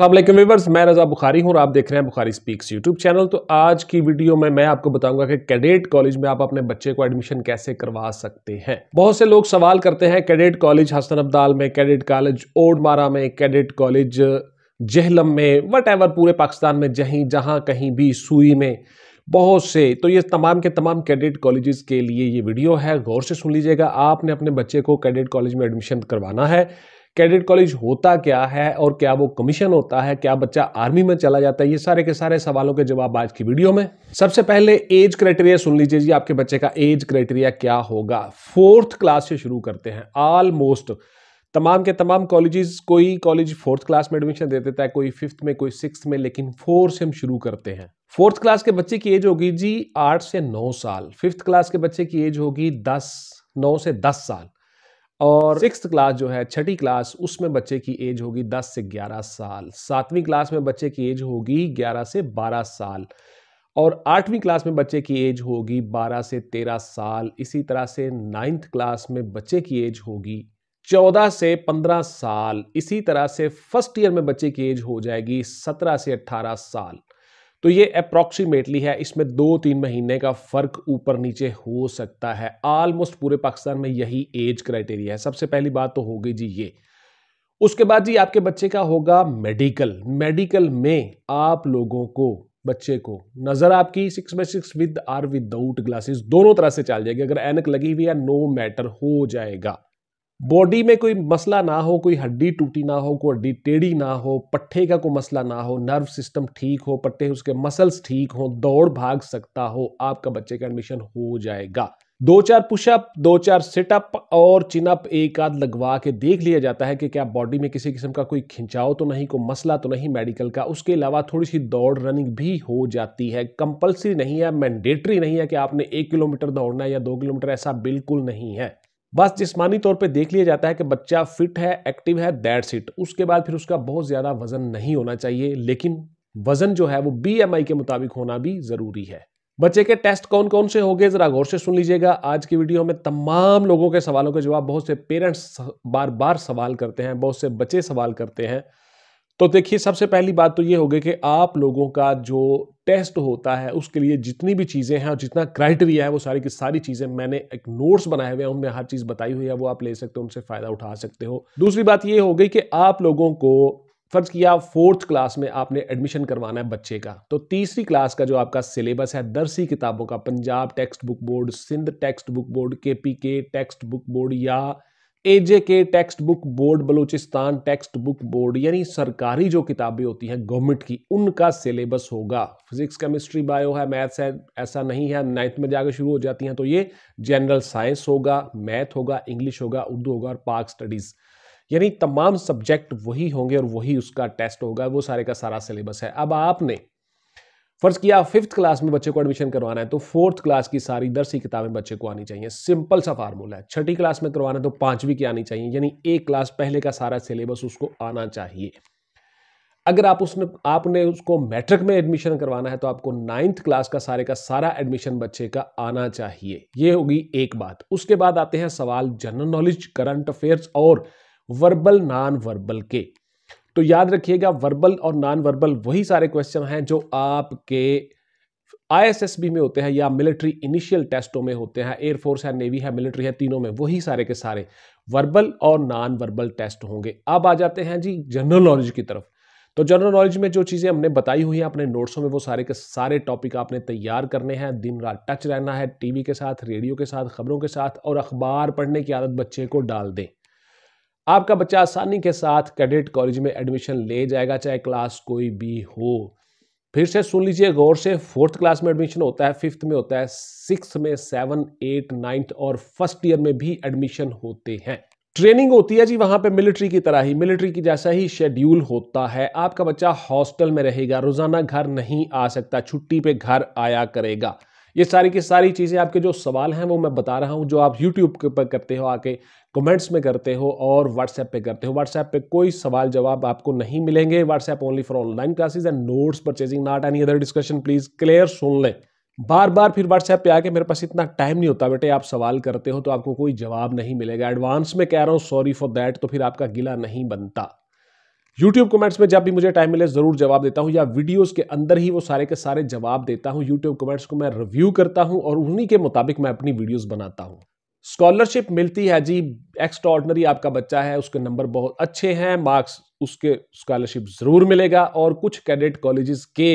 असलम व्यवर्स मैं रज़ा बुखारी हूँ और आप देख रहे हैं बुखारी स्पीक्स यूट्यूब चैनल तो आज की वीडियो में मैं आपको बताऊंगा कि कैडेट कॉलेज में आप अपने बच्चे को एडमिशन कैसे करवा सकते हैं बहुत से लोग सवाल करते हैं कैडेट कॉलेज हसन अब्दाल में कैडेट कॉलेज ओडमारा में कैडेट कॉलेज जहलम में वट पूरे पाकिस्तान में जहीं जहाँ कहीं भी सुई में बहुत से तो ये तमाम के तमाम कैडेट कॉलेजेस के लिए ये वीडियो है गौर से सुन लीजिएगा आपने अपने बच्चे को कैडेट कॉलेज में एडमिशन करवाना है कैडेट कॉलेज होता क्या है और क्या वो कमीशन होता है क्या बच्चा आर्मी में चला जाता है ये सारे के सारे सवालों के जवाब आज की वीडियो में सबसे पहले एज क्राइटेरिया सुन लीजिए जी आपके बच्चे का एज क्राइटेरिया क्या होगा फोर्थ क्लास से शुरू करते हैं ऑलमोस्ट तमाम के तमाम कॉलेजेस कोई कॉलेज फोर्थ क्लास में एडमिशन दे देता है कोई फिफ्थ में कोई सिक्स में लेकिन फोर से हम शुरू करते हैं फोर्थ क्लास के बच्चे की एज होगी जी आठ से नौ साल फिफ्थ क्लास के बच्चे की एज होगी दस नौ से दस साल और सिक्स क्लास जो है छठी क्लास उसमें बच्चे की एज होगी दस से ग्यारह साल सातवीं क्लास में बच्चे की एज होगी ग्यारह से बारह साल और आठवीं क्लास में बच्चे की एज होगी बारह से तेरह साल इसी तरह से नाइन्थ क्लास में बच्चे की एज होगी चौदह से पंद्रह साल इसी तरह से फर्स्ट ईयर में बच्चे की एज हो जाएगी सत्रह से अट्ठारह साल तो ये अप्रॉक्सीमेटली है इसमें दो तीन महीने का फ़र्क ऊपर नीचे हो सकता है ऑलमोस्ट पूरे पाकिस्तान में यही एज क्राइटेरिया है सबसे पहली बात तो होगी जी ये उसके बाद जी आपके बच्चे का होगा मेडिकल मेडिकल में आप लोगों को बच्चे को नज़र आपकी six by six with or without glasses दोनों तरह से चल जाएगी अगर एनक लगी हुई है नो मैटर हो जाएगा बॉडी में कोई मसला ना हो कोई हड्डी टूटी ना हो कोई हड्डी टेढ़ी ना हो पट्टे का कोई मसला ना हो नर्व सिस्टम ठीक हो पट्टे उसके मसल्स ठीक हो दौड़ भाग सकता हो आपका बच्चे का एडमिशन हो जाएगा दो चार पुशअप दो चार सिटअप और चिनअप एक आध लगवा के देख लिया जाता है कि क्या बॉडी में किसी किस्म का कोई खिंचाव तो नहीं कोई मसला तो नहीं मेडिकल का उसके अलावा थोड़ी सी दौड़ रनिंग भी हो जाती है कंपलसरी नहीं है मैंडेटरी नहीं है कि आपने एक किलोमीटर दौड़ना है या दो किलोमीटर ऐसा बिल्कुल नहीं है बस जिसमानी तौर पे देख लिया जाता है कि बच्चा फिट है एक्टिव है दैट्स इट उसके बाद फिर उसका बहुत ज़्यादा वजन नहीं होना चाहिए लेकिन वजन जो है वो बी के मुताबिक होना भी ज़रूरी है बच्चे के टेस्ट कौन कौन से होंगे ज़रा गौर से सुन लीजिएगा आज की वीडियो में तमाम लोगों के सवालों के जवाब बहुत से पेरेंट्स बार बार सवाल करते हैं बहुत से बच्चे सवाल करते हैं तो देखिए सबसे पहली बात तो ये हो गई कि आप लोगों का जो टेस्ट होता है उसके लिए जितनी भी चीज़ें हैं और जितना क्राइटेरिया है वो सारी की सारी चीज़ें मैंने एक नोट्स बनाए हुए हैं उनमें हर चीज़ बताई हुई है वो आप ले सकते हो उनसे फ़ायदा उठा सकते हो दूसरी बात ये हो गई कि आप लोगों को फ़र्ज़ किया फोर्थ क्लास में आपने एडमिशन करवाना है बच्चे का तो तीसरी क्लास का जो आपका सिलेबस है दरसी किताबों का Punjab textbook board Sindh textbook board K P K textbook board या A J K textbook board Balochistan textbook board यानी सरकारी जो किताबें होती हैं गवर्नमेंट की उनका सिलेबस होगा फिजिक्स केमिस्ट्री बायो है मैथ्स है ऐसा नहीं है नाइन्थ में जाकर शुरू हो जाती हैं तो ये जनरल साइंस होगा मैथ होगा इंग्लिश होगा उर्दू होगा और पार्क स्टडीज़ यानी तमाम सब्जेक्ट वही होंगे और वही उसका टेस्ट होगा वो सारे का सारा सिलेबस है अब आपने फ़र्ज़ किया फिफ्थ क्लास में बच्चे को एडमिशन करवाना है तो फोर्थ क्लास की सारी दर सी किताबें बच्चे को आनी चाहिए सिंपल सा फार्मूला है छठी क्लास में करवाना है तो पांचवी की आनी चाहिए यानी एक क्लास पहले का सारा सिलेबस उसको आना चाहिए अगर आप उसने आपने उसको मैट्रिक में एडमिशन करवाना है तो आपको नाइन्थ क्लास का सारे का सारा एडमिशन बच्चे का आना चाहिए ये होगी एक बात उसके बाद आते हैं सवाल जनरल नॉलेज करंट अफेयर्स और वर्बल नॉन वर्बल के तो याद रखिएगा वर्बल और नॉन वर्बल वही सारे क्वेश्चन हैं जो आपके आईएसएसबी में होते हैं या मिलिट्री इनिशियल टेस्टों में होते हैं एयरफोर्स है नेवी है मिलिट्री है तीनों में वही सारे के सारे वर्बल और नॉन वर्बल टेस्ट होंगे अब आ जाते हैं जी जनरल नॉलेज की तरफ तो जनरल नॉलेज में जो चीज़ें हमने बताई हुई हैं अपने नोट्सों में वो सारे के सारे टॉपिक आपने तैयार करने हैं दिन रात टच रहना है टीवी के साथ रेडियो के साथ खबरों के साथ और अखबार पढ़ने की आदत बच्चे को डाल दें आपका बच्चा आसानी के साथ कैडेट कॉलेज में एडमिशन ले जाएगा चाहे क्लास कोई भी हो फिर से सुन लीजिए गौर से फोर्थ क्लास में एडमिशन होता है फिफ्थ में होता है सिक्स में सेवन एट नाइन्थ और फर्स्ट ईयर में भी एडमिशन होते हैं ट्रेनिंग होती है जी वहां पे मिलिट्री की तरह ही मिलिट्री की जैसा ही शेड्यूल होता है आपका बच्चा हॉस्टल में रहेगा रोजाना घर नहीं आ सकता छुट्टी पे घर आया करेगा ये सारी की सारी चीज़ें आपके जो सवाल हैं वो मैं बता रहा हूँ जो आप यूट्यूब के ऊपर करते हो आके कमेंट्स में करते हो और व्हाट्सएप पे करते हो व्हाट्सएप पे कोई सवाल जवाब आपको नहीं मिलेंगे WhatsApp only for online classes and notes purchasing not any other discussion please clear सुन लें बार बार फिर व्हाट्सएप पे आके मेरे पास इतना टाइम नहीं होता बेटे आप सवाल करते हो तो आपको कोई जवाब नहीं मिलेगा एडवांस में कह रहा हूँ सॉरी फॉर दैट तो फिर आपका गिला नहीं बनता यूट्यूब कमेंट्स में जब भी मुझे टाइम मिले ज़रूर जवाब देता हूँ या वीडियोस के अंदर ही वो सारे के सारे जवाब देता हूँ यूट्यूब कमेंट्स को मैं रिव्यू करता हूँ और उन्हीं के मुताबिक मैं अपनी वीडियोज़ बनाता हूँ स्कॉलरशिप मिलती है जी एक्स्ट्रॉर्डनरी आपका बच्चा है उसके नंबर बहुत अच्छे हैं मार्क्स उसके स्कॉलरशिप ज़रूर मिलेगा और कुछ कैडेट कॉलेजेस के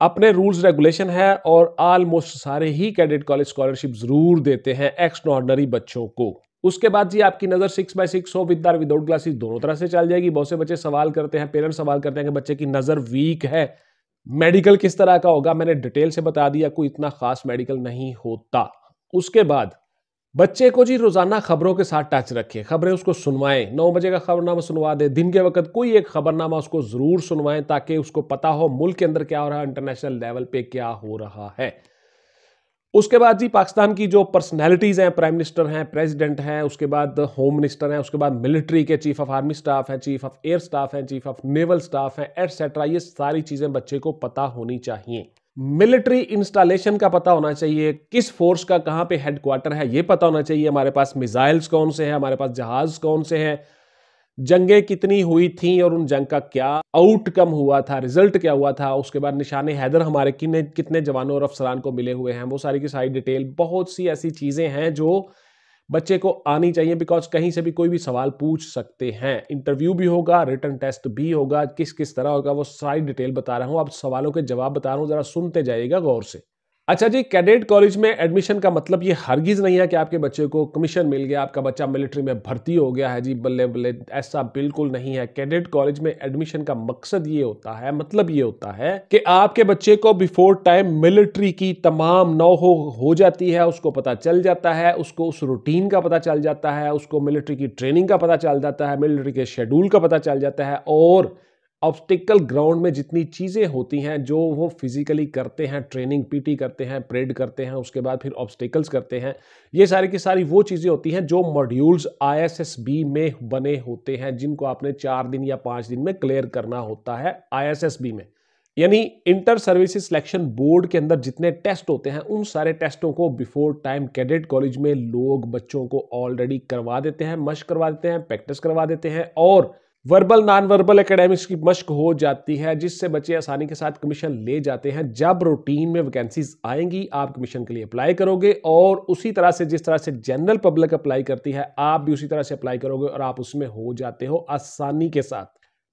अपने रूल्स रेगुलेशन है और ऑलमोस्ट सारे ही कैडेट कॉलेज स्कॉलरशिप ज़रूर देते हैं एक्स्ट्रॉर्डनरी बच्चों को उसके बाद जी आपकी नज़र सिक्स बाय सिक्स हो विद आर विदाउट क्लासेस दोनों तरह से चल जाएगी बहुत से बच्चे सवाल करते हैं पेरेंट्स सवाल करते हैं कि बच्चे की नज़र वीक है मेडिकल किस तरह का होगा मैंने डिटेल से बता दिया कोई इतना खास मेडिकल नहीं होता उसके बाद बच्चे को जी रोजाना खबरों के साथ टच रखिए खबरें उसको सुनवाएं नौ बजे का खबरनामा सुनवा दें दिन के वक्त कोई एक खबरनामा उसको ज़रूर सुनवाएं ताकि उसको पता हो मुल्क के अंदर क्या हो रहा है इंटरनेशनल लेवल पे क्या हो रहा है उसके बाद जी पाकिस्तान की जो पर्सनैलिटीज़ हैं प्राइम मिनिस्टर हैं प्रेजिडेंट हैं उसके बाद होम मिनिस्टर हैं उसके बाद मिलिट्री के चीफ ऑफ आर्मी स्टाफ हैं चीफ ऑफ एयर स्टाफ हैं चीफ ऑफ नेवल स्टाफ हैं एटसेट्रा ये सारी चीज़ें बच्चे को पता होनी चाहिए मिलिट्री इंस्टॉलेशन का पता होना चाहिए किस फोर्स का कहाँ पे हेडक्वार्टर है ये पता होना चाहिए हमारे पास मिसाइल्स कौन से हैं हमारे पास जहाज कौन से हैं जंगें कितनी हुई थी और उन जंग का क्या आउटकम हुआ था रिजल्ट क्या हुआ था उसके बाद निशान हैदर हमारे कितने कितने जवानों और अफसरान को मिले हुए हैं वो सारी की सारी डिटेल बहुत सी ऐसी चीज़ें हैं जो बच्चे को आनी चाहिए बिकॉज कहीं से भी कोई भी सवाल पूछ सकते हैं इंटरव्यू भी होगा रिटर्न टेस्ट भी होगा किस किस तरह होगा वो सारी डिटेल बता रहा हूँ आप सवालों के जवाब बता रहा हूँ ज़रा सुनते जाइएगा गौर से अच्छा जी कैडेट कॉलेज में एडमिशन का मतलब ये हरगिज़ नहीं है कि आपके बच्चे को कमीशन मिल गया आपका बच्चा मिलिट्री में भर्ती हो गया है जी बल्ले बल्ले ऐसा बिल्कुल नहीं है कैडेट कॉलेज में एडमिशन का मकसद ये होता है मतलब ये होता है कि आपके बच्चे को बिफोर टाइम मिलिट्री की तमाम नौ हो, हो जाती है उसको पता चल जाता है उसको उस रूटीन का पता चल जाता है उसको मिलिट्री की ट्रेनिंग का पता चल जाता है मिलिट्री के शेड्यूल का पता चल जाता है और ऑब्स्टिकल ग्राउंड में जितनी चीज़ें होती हैं जो वो फिजिकली करते हैं ट्रेनिंग पीटी करते हैं परेड करते हैं उसके बाद फिर ऑब्स्टिकल्स करते हैं ये सारी की सारी वो चीज़ें होती हैं जो मॉड्यूल्स आईएसएसबी में बने होते हैं जिनको आपने चार दिन या पाँच दिन में क्लियर करना होता है आईएसएसबी में यानी इंटर सर्विस सिलेक्शन बोर्ड के अंदर जितने टेस्ट होते हैं उन सारे टेस्टों को बिफोर टाइम कैडेट कॉलेज में लोग बच्चों को ऑलरेडी करवा देते हैं मश करवा देते हैं प्रैक्टिस करवा देते हैं और वर्बल नॉन वर्बल एकेडमिक्स की मश्क हो जाती है जिससे बच्चे आसानी के साथ कमीशन ले जाते हैं जब रूटीन में वैकेंसीज आएंगी आप कमीशन के लिए अप्लाई करोगे और उसी तरह से जिस तरह से जनरल पब्लिक अप्लाई करती है आप भी उसी तरह से अप्लाई करोगे और आप उसमें हो जाते हो आसानी के साथ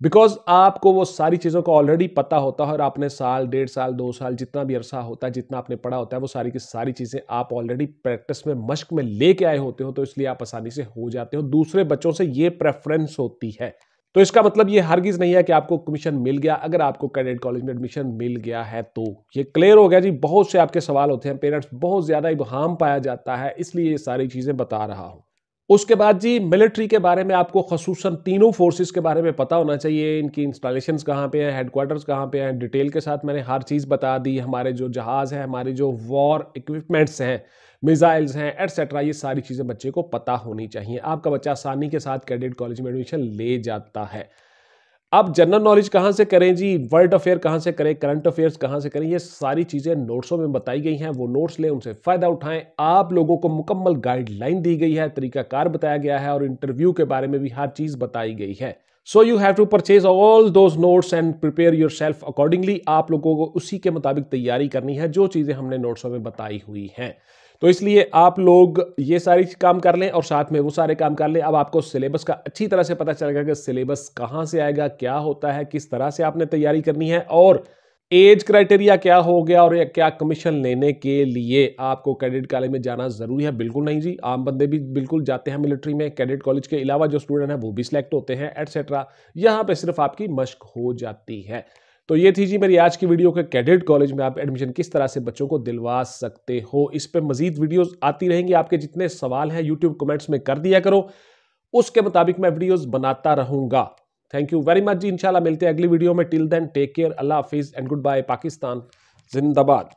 बिकॉज आपको वो सारी चीज़ों का ऑलरेडी पता होता है और आपने साल डेढ़ साल दो साल जितना भी अरसा होता है जितना आपने पढ़ा होता है वो सारी की सारी चीज़ें आप ऑलरेडी प्रैक्टिस में मश्क में लेके आए होते हो तो इसलिए आप आसानी से हो जाते हो दूसरे बच्चों से ये प्रेफरेंस होती है तो इसका मतलब ये हरगिज़ नहीं है कि आपको कमीशन मिल गया अगर आपको कैडेट कॉलेज में एडमिशन मिल गया है तो ये क्लियर हो गया जी बहुत से आपके सवाल होते हैं पेरेंट्स बहुत ज़्यादा इबहम पाया जाता है इसलिए ये सारी चीज़ें बता रहा हूँ उसके बाद जी मिलिट्री के बारे में आपको खसूस तीनों फोर्सेस के बारे में पता होना चाहिए इनकी इंस्टॉलेशंस कहाँ पे हैं हेडक्वार्टर्स कहाँ पे हैं डिटेल के साथ मैंने हर चीज़ बता दी हमारे जो जहाज़ हैं हमारे जो वॉर इक्विपमेंट्स हैं मिज़ाइल्स हैं एट्सट्रा ये सारी चीज़ें बच्चे को पता होनी चाहिए आपका बच्चा आसानी के साथ कैडेट कॉलेज में एडमिशन ले जाता है आप जनरल नॉलेज कहाँ से करें जी वर्ल्ड अफेयर कहाँ से करें करंट अफेयर्स कहाँ से करें ये सारी चीज़ें नोट्सों में बताई गई हैं वो नोट्स लें उनसे फ़ायदा उठाएं आप लोगों को मुकम्मल गाइडलाइन दी गई है तरीकाकार बताया गया है और इंटरव्यू के बारे में भी हर चीज़ बताई गई है so you have to purchase all those notes and prepare yourself accordingly आप लोगों को उसी के मुताबिक तैयारी करनी है जो चीज़ें हमने नोट्सों में बताई हुई हैं तो इसलिए आप लोग ये सारी काम कर लें और साथ में वो सारे काम कर लें अब आपको सिलेबस का अच्छी तरह से पता चलेगा कि सिलेबस कहाँ से आएगा क्या होता है किस तरह से आपने तैयारी करनी है और एज क्राइटेरिया क्या हो गया और क्या कमीशन लेने के लिए आपको कैडेट कॉलेज में जाना ज़रूरी है बिल्कुल नहीं जी आम बंदे भी बिल्कुल जाते हैं मिलिट्री में कैडेट कॉलेज के अलावा जो स्टूडेंट हैं वो भी सिलेक्ट होते हैं एटसेट्रा यहाँ पे सिर्फ आपकी मश्क हो जाती है तो ये थी जी मेरी आज की वीडियो के कैडेट कॉलेज में आप एडमिशन किस तरह से बच्चों को दिलवा सकते हो इस पर मजीद वीडियोस आती रहेंगी आपके जितने सवाल हैं यूट्यूब कमेंट्स में कर दिया करो उसके मुताबिक मैं वीडियोस बनाता रहूंगा थैंक यू वेरी मच जी इंशाल्लाह मिलते हैं अगली वीडियो में टिल देन टेक केयर अल्लाह हाफिज़ एंड गुड बाय पाकिस्तान जिंदाबाद